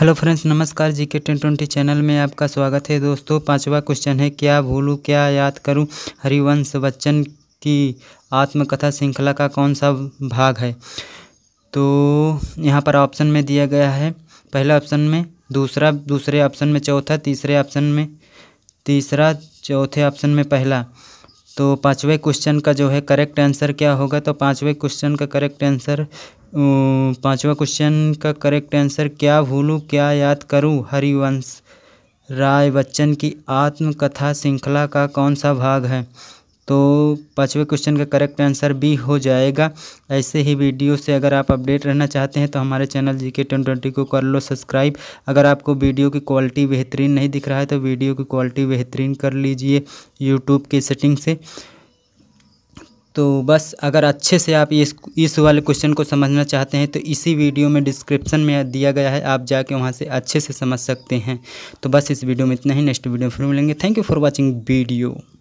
hello friends नमस्कार जी के ten twenty channel में आपका स्वागत है दोस्तों पांचवा क्वेश्चन है क्या भूलूँ क्या याद करूं हरिवंश बच्चन की आत्मकथा श्रृंखला का कौन सा भाग है तो यहां पर ऑप्शन में दिया गया है पहला ऑप्शन में दूसरा दूसरे ऑप्शन में चौथा तीसरे ऑप्शन में तीसरा चौथे ऑप्शन में पहला तो पाँचवें क्वेश्चन का जो है करेक्ट आंसर क्या होगा तो पाँचवें क्वेश्चन का करेक्ट आंसर पाँचवा क्वेश्चन का करेक्ट आंसर क्या भूलूँ क्या याद करूँ हरिवंश राय बच्चन की आत्मकथा श्रृंखला का कौन सा भाग है तो पाँचवें क्वेश्चन का करेक्ट आंसर भी हो जाएगा ऐसे ही वीडियो से अगर आप अपडेट रहना चाहते हैं तो हमारे चैनल जी के टेन ट्वेंटी को कर लो सब्सक्राइब अगर आपको वीडियो की क्वालिटी बेहतरीन नहीं दिख रहा है तो वीडियो की क्वालिटी बेहतरीन कर लीजिए यूट्यूब की सेटिंग से तो बस अगर अच्छे से आप इस इस वाले क्वेश्चन को समझना चाहते हैं तो इसी वीडियो में डिस्क्रिप्शन में दिया गया है आप जाके वहाँ से अच्छे से समझ सकते हैं तो बस इस वीडियो में इतना ही नेक्स्ट वीडियो में फिर मिलेंगे thank you for watching video